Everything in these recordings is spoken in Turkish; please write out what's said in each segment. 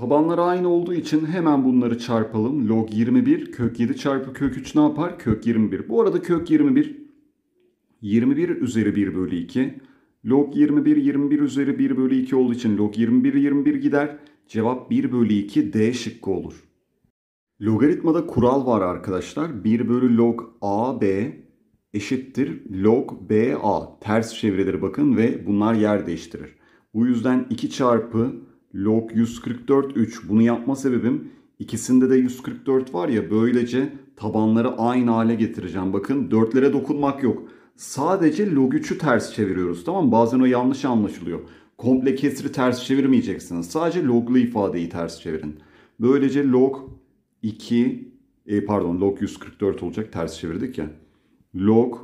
Tabanlar aynı olduğu için hemen bunları çarpalım. Log 21 kök 7 çarpı kök 3 ne yapar? Kök 21. Bu arada kök 21 21 üzeri 1 bölü 2. Log 21 21 üzeri 1 bölü 2 olduğu için log 21 21 gider. Cevap 1 bölü 2 D şıkkı olur. Logaritmada kural var arkadaşlar. 1 bölü log a b eşittir log b a. Ters çevrilir bakın ve bunlar yer değiştirir. Bu yüzden 2 çarpı log 144 3. Bunu yapma sebebim ikisinde de 144 var ya böylece tabanları aynı hale getireceğim. Bakın dörtlere dokunmak yok. Sadece log 3'ü ters çeviriyoruz tamam mı? Bazen o yanlış anlaşılıyor. Komple kesri ters çevirmeyeceksiniz. Sadece loglu ifadeyi ters çevirin. Böylece log 2 e, pardon log 144 olacak ters çevirdik ya. Log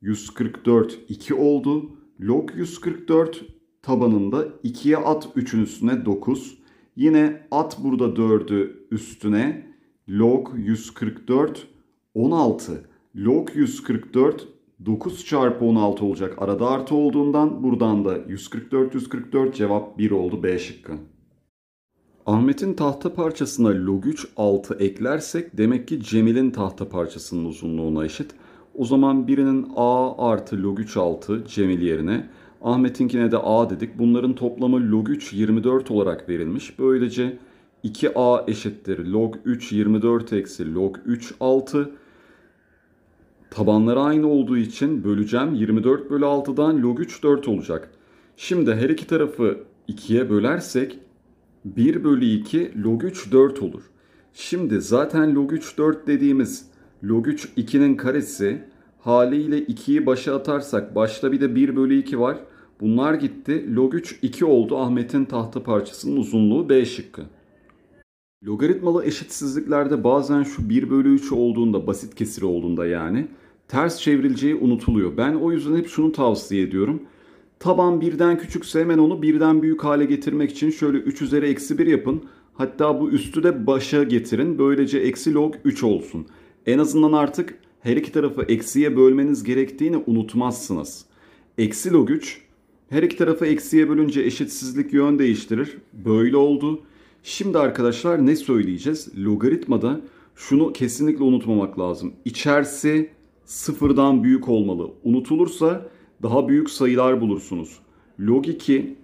144 2 oldu. Log 144 tabanında 2'ye at 3'ün üstüne 9. Yine at burada 4'ü üstüne log 144 16. Log 144 9 çarpı 16 olacak. Arada artı olduğundan buradan da 144 144 cevap 1 oldu B şıkkı. Ahmet'in tahta parçasına log 3 6 eklersek demek ki Cemil'in tahta parçasının uzunluğuna eşit. O zaman birinin A artı log 3 6 Cemil yerine Ahmet'inkine de A dedik. Bunların toplamı log 3 24 olarak verilmiş. Böylece 2A eşittir log 3 24 eksi log 3 6. Tabanları aynı olduğu için böleceğim 24 bölü 6'dan log 3 4 olacak. Şimdi her iki tarafı 2'ye bölersek 1 bölü 2 log 3 4 olur. Şimdi zaten log 3 4 dediğimiz log 3 2'nin karesi haliyle 2'yi başa atarsak başta bir de 1 bölü 2 var. Bunlar gitti. Log 3 2 oldu. Ahmet'in tahta parçasının uzunluğu B şıkkı. Logaritmalı eşitsizliklerde bazen şu 1 bölü 3 olduğunda basit kesir olduğunda yani ters çevrileceği unutuluyor. Ben o yüzden hep şunu tavsiye ediyorum. Taban birden küçükse hemen onu birden büyük hale getirmek için şöyle 3 üzeri eksi 1 yapın. Hatta bu üstü de başa getirin. Böylece eksi log 3 olsun. En azından artık her iki tarafı eksiye bölmeniz gerektiğini unutmazsınız. Eksi log 3 her iki tarafı eksiye bölünce eşitsizlik yön değiştirir. Böyle oldu. Şimdi arkadaşlar ne söyleyeceğiz? Logaritmada şunu kesinlikle unutmamak lazım. İçerisi sıfırdan büyük olmalı. Unutulursa daha büyük sayılar bulursunuz. Log 2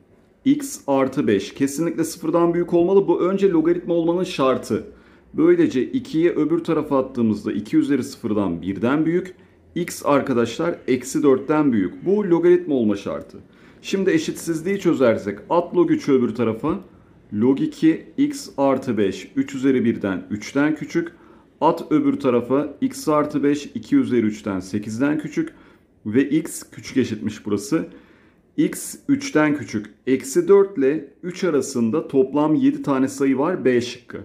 x artı 5 kesinlikle sıfırdan büyük olmalı. Bu önce logaritma olmanın şartı. Böylece 2'yi öbür tarafa attığımızda 2 üzeri sıfırdan birden büyük. x arkadaşlar eksi 4'ten büyük. Bu logaritma olma şartı. Şimdi eşitsizliği çözersek at log 3'ü öbür tarafa log 2 x artı 5 3 üzeri 1'den 3'ten küçük. At öbür tarafa x artı 5 2 üzeri 3'ten 8'den küçük ve x küçük eşitmiş burası. x 3'ten küçük eksi 4 ile 3 arasında toplam 7 tane sayı var b şıkkı.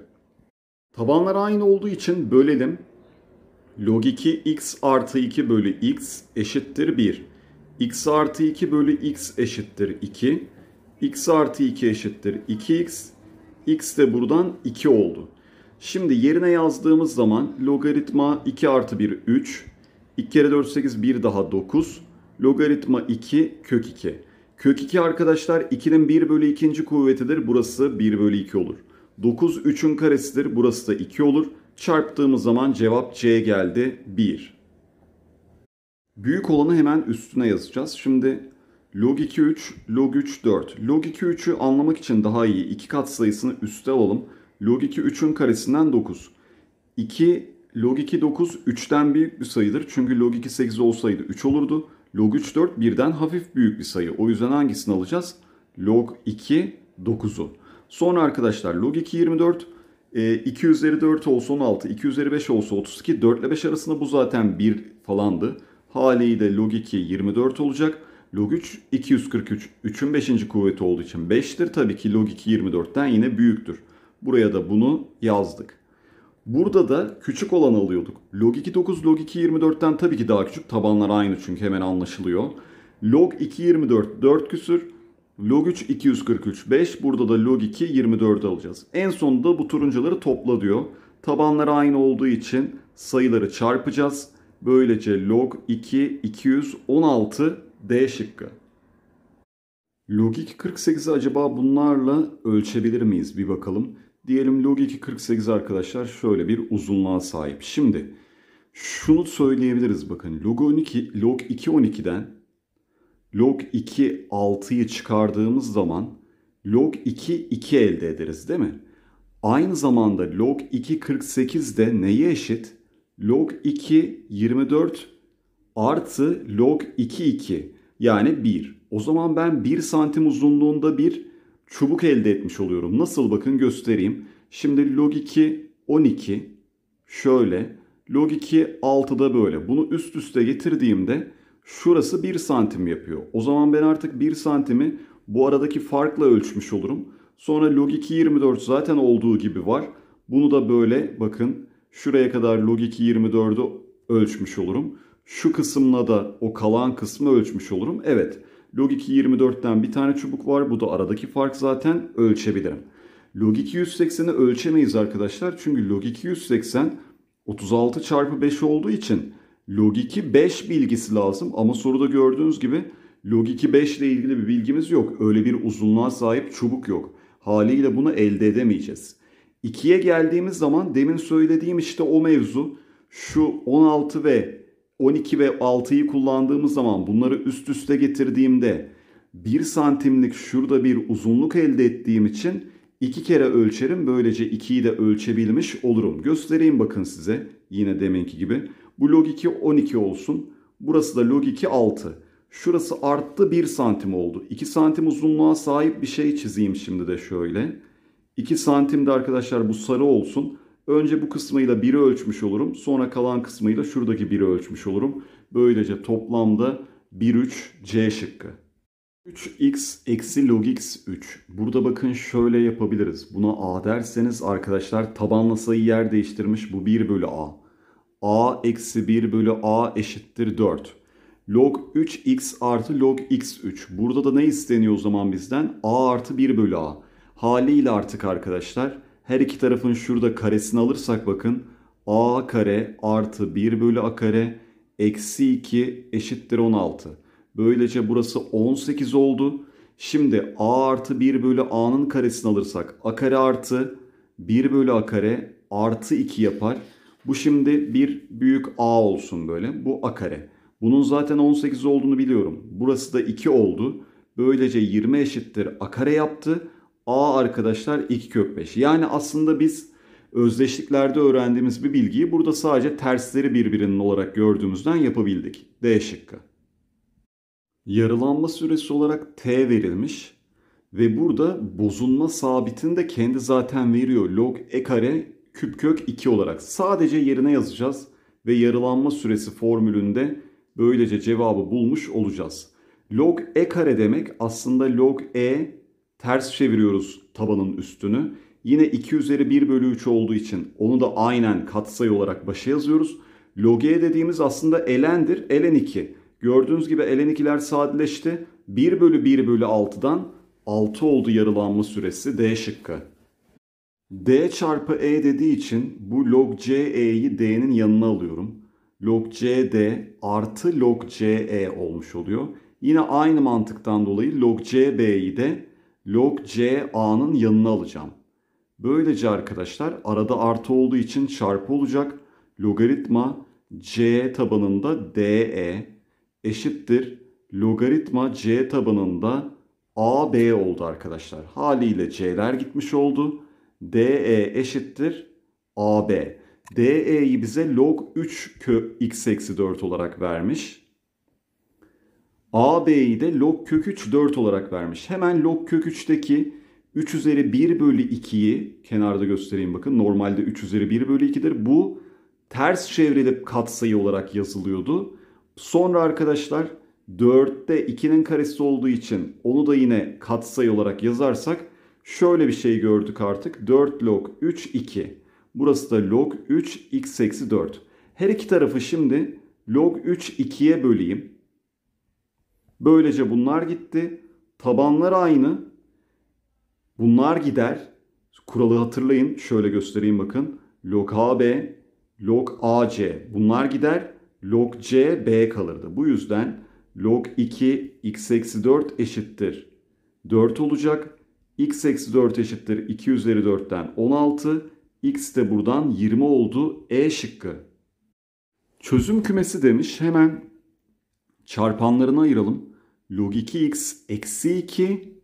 Tabanlar aynı olduğu için bölelim. Log 2 x artı 2 bölü x eşittir 1 x artı 2 bölü x eşittir 2. x artı 2 eşittir 2x. x de buradan 2 oldu. Şimdi yerine yazdığımız zaman logaritma 2 artı 1 3. 2 kere 4 8 1 daha 9. Logaritma 2 kök 2. Kök 2 arkadaşlar 2'nin 1 bölü 2. kuvvetidir. Burası 1 bölü 2 olur. 9 3'ün karesidir. Burası da 2 olur. Çarptığımız zaman cevap C geldi 1. Büyük olanı hemen üstüne yazacağız. Şimdi log 2 3, log 3 4. Log 2 3'ü anlamak için daha iyi. iki kat sayısını üste alalım. Log 2 3'ün karesinden 9. 2 log 2 9 3'ten büyük bir sayıdır. Çünkü log 2 8 olsaydı 3 olurdu. Log 3 4 birden hafif büyük bir sayı. O yüzden hangisini alacağız? Log 2 9'u. Sonra arkadaşlar log 2 24 2 üzeri 4 olsa 16, 2 üzeri 5 olsa 32, 4 ile 5 arasında bu zaten 1 falandı. Haliyle log 2 24 olacak. Log 3 243. 3'ün 5. kuvveti olduğu için 5'tir. Tabii ki log 2 24'ten yine büyüktür. Buraya da bunu yazdık. Burada da küçük olanı alıyorduk. Log 2 9 log 2 24'ten tabii ki daha küçük. Tabanlar aynı çünkü hemen anlaşılıyor. Log 2 24 4 küsür. Log 3 243 5. Burada da log 2 24 alacağız. En sonunda bu turuncuları topla diyor. Tabanlar aynı olduğu için sayıları çarpacağız. Böylece log 2 216 D şıkkı. Log 2 48'i acaba bunlarla ölçebilir miyiz? Bir bakalım. Diyelim log 2 48 arkadaşlar şöyle bir uzunluğa sahip. Şimdi şunu söyleyebiliriz bakın. Log 12 log 2 12'den log 2 6'yı çıkardığımız zaman log 2 2 elde ederiz değil mi? Aynı zamanda log 2 48 de neye eşit? log 2 24 artı log 2 2 yani 1. O zaman ben 1 santim uzunluğunda bir çubuk elde etmiş oluyorum. Nasıl bakın göstereyim. Şimdi log 2 12 şöyle log 2 6'da böyle. Bunu üst üste getirdiğimde şurası 1 santim yapıyor. O zaman ben artık 1 santimi bu aradaki farkla ölçmüş olurum. Sonra log 2 24 zaten olduğu gibi var. Bunu da böyle bakın Şuraya kadar log 2 24'ü ölçmüş olurum. Şu kısımla da o kalan kısmı ölçmüş olurum. Evet log 2 24'ten bir tane çubuk var. Bu da aradaki fark zaten ölçebilirim. Log 2 180'i ölçemeyiz arkadaşlar. Çünkü log 2 180 36 çarpı 5 olduğu için log 2 5 bilgisi lazım. Ama soruda gördüğünüz gibi log 2 5 ile ilgili bir bilgimiz yok. Öyle bir uzunluğa sahip çubuk yok. Haliyle bunu elde edemeyeceğiz. 2'ye geldiğimiz zaman demin söylediğim işte o mevzu şu 16 ve 12 ve 6'yı kullandığımız zaman bunları üst üste getirdiğimde 1 santimlik şurada bir uzunluk elde ettiğim için 2 kere ölçerim. Böylece 2'yi de ölçebilmiş olurum. Göstereyim bakın size yine deminki gibi. Bu log 2 12 olsun. Burası da log 2 6. Şurası arttı 1 santim oldu. 2 santim uzunluğa sahip bir şey çizeyim şimdi de şöyle. Şöyle. 2 de arkadaşlar bu sarı olsun. Önce bu kısmıyla 1'i ölçmüş olurum. Sonra kalan kısmıyla şuradaki 1'i ölçmüş olurum. Böylece toplamda 1 3 C şıkkı. 3x eksi log x 3. Burada bakın şöyle yapabiliriz. Buna a derseniz arkadaşlar tabanla sayı yer değiştirmiş. Bu 1 bölü a. a eksi 1 bölü a eşittir 4. Log 3x artı log x 3. Burada da ne isteniyor o zaman bizden? a artı 1 bölü a. Haliyle artık arkadaşlar her iki tarafın şurada karesini alırsak bakın a kare artı 1 bölü a kare eksi 2 eşittir 16. Böylece burası 18 oldu. Şimdi a artı 1 bölü a'nın karesini alırsak a kare artı 1 bölü a kare artı 2 yapar. Bu şimdi bir büyük a olsun böyle. Bu a kare. Bunun zaten 18 olduğunu biliyorum. Burası da 2 oldu. Böylece 20 eşittir a kare yaptı. A arkadaşlar 2 kök 5. Yani aslında biz özdeşliklerde öğrendiğimiz bir bilgiyi burada sadece tersleri birbirinin olarak gördüğümüzden yapabildik. D şıkkı. Yarılanma süresi olarak T verilmiş ve burada bozulma sabitini de kendi zaten veriyor. Log e kare küp kök 2 olarak sadece yerine yazacağız ve yarılanma süresi formülünde böylece cevabı bulmuş olacağız. Log e kare demek aslında log e Ters çeviriyoruz tabanın üstünü. Yine 2 üzeri 1 bölü 3 olduğu için onu da aynen katsayı olarak başa yazıyoruz. Log e dediğimiz aslında elendir. Elen 2. Gördüğünüz gibi elen 2'ler sadeleşti. 1 bölü 1 bölü 6'dan 6 oldu yarılanma süresi D şıkkı. D çarpı E dediği için bu log C CE'yi D'nin yanına alıyorum. Log C D artı log C E olmuş oluyor. Yine aynı mantıktan dolayı log C CB'yi de log c a'nın yanına alacağım. Böylece arkadaşlar arada artı olduğu için çarpı olacak. Logaritma c tabanında de eşittir logaritma c tabanında a b oldu arkadaşlar. Haliyle c'ler gitmiş oldu. DE eşittir AB. DE'yi bize log 3 kö x eksi 4 olarak vermiş. AB'yi de log kök 3 4 olarak vermiş. Hemen log kök 3'teki 3 üzeri 1 bölü 2'yi kenarda göstereyim bakın. Normalde 3 üzeri 1 bölü 2'dir. Bu ters çevrili katsayı olarak yazılıyordu. Sonra arkadaşlar 4'te 2'nin karesi olduğu için onu da yine katsayı olarak yazarsak şöyle bir şey gördük artık. 4 log 3 2. Burası da log 3 x eksi 4. Her iki tarafı şimdi log 3 2'ye böleyim. Böylece bunlar gitti. Tabanlar aynı. Bunlar gider. Kuralı hatırlayın. Şöyle göstereyim bakın. Log AB, log AC. Bunlar gider. Log C, B kalırdı. Bu yüzden log 2 x eksi 4 eşittir 4 olacak. x eksi 4 eşittir 2 üzeri 4'ten 16. x de buradan 20 oldu. E şıkkı. Çözüm kümesi demiş. Hemen çarpanlarına ayıralım log 2x eksi 2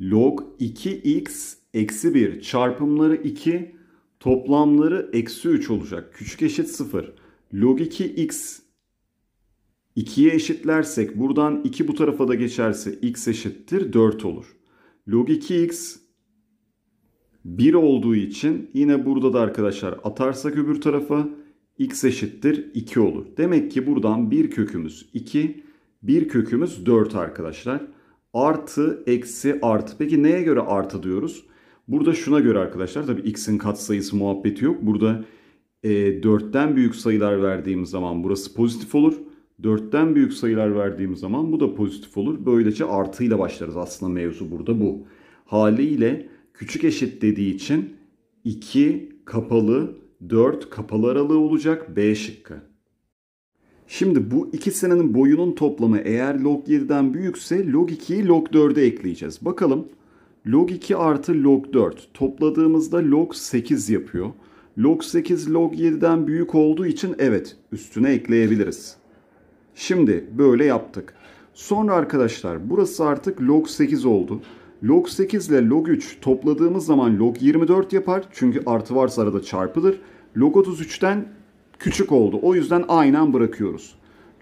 log 2x eksi 1 çarpımları 2 toplamları eksi 3 olacak. Küçük eşit 0. Log 2x 2'ye eşitlersek buradan 2 bu tarafa da geçerse x eşittir 4 olur. Log 2x 1 olduğu için yine burada da arkadaşlar atarsak öbür tarafa x eşittir 2 olur. Demek ki buradan bir kökümüz 2, 1 kökümüz 4 arkadaşlar. Artı, eksi, artı. Peki neye göre artı diyoruz? Burada şuna göre arkadaşlar tabii x'in katsayısı muhabbeti yok. Burada e, 4'ten büyük sayılar verdiğimiz zaman burası pozitif olur. 4'ten büyük sayılar verdiğimiz zaman bu da pozitif olur. Böylece artıyla başlarız. Aslında mevzu burada bu. Haliyle küçük eşit dediği için 2 kapalı 4 kapalı aralığı olacak B şıkkı. Şimdi bu ikisinin boyunun toplamı eğer log 7'den büyükse log 2'yi log 4'e ekleyeceğiz. Bakalım log 2 artı log 4 topladığımızda log 8 yapıyor. Log 8 log 7'den büyük olduğu için evet üstüne ekleyebiliriz. Şimdi böyle yaptık. Sonra arkadaşlar burası artık log 8 oldu. Log 8 ile log 3 topladığımız zaman log 24 yapar. Çünkü artı varsa arada çarpılır. Log 33'ten küçük oldu. O yüzden aynen bırakıyoruz.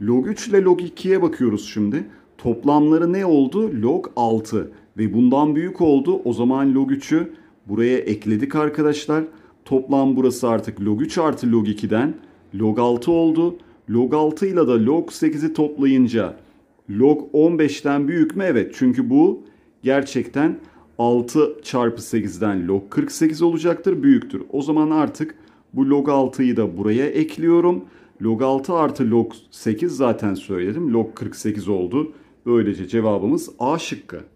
Log 3 ile log 2'ye bakıyoruz şimdi. Toplamları ne oldu? Log 6 ve bundan büyük oldu. O zaman log 3'ü buraya ekledik arkadaşlar. Toplam burası artık log 3 artı log 2'den log 6 oldu. Log 6 ile de log 8'i toplayınca log 15'ten büyük mü? Evet çünkü bu gerçekten 6 çarpı 8'den log 48 olacaktır büyüktür. O zaman artık bu log 6'yı da buraya ekliyorum. Log 6 artı log 8 zaten söyledim. Log 48 oldu. Böylece cevabımız A şıkkı.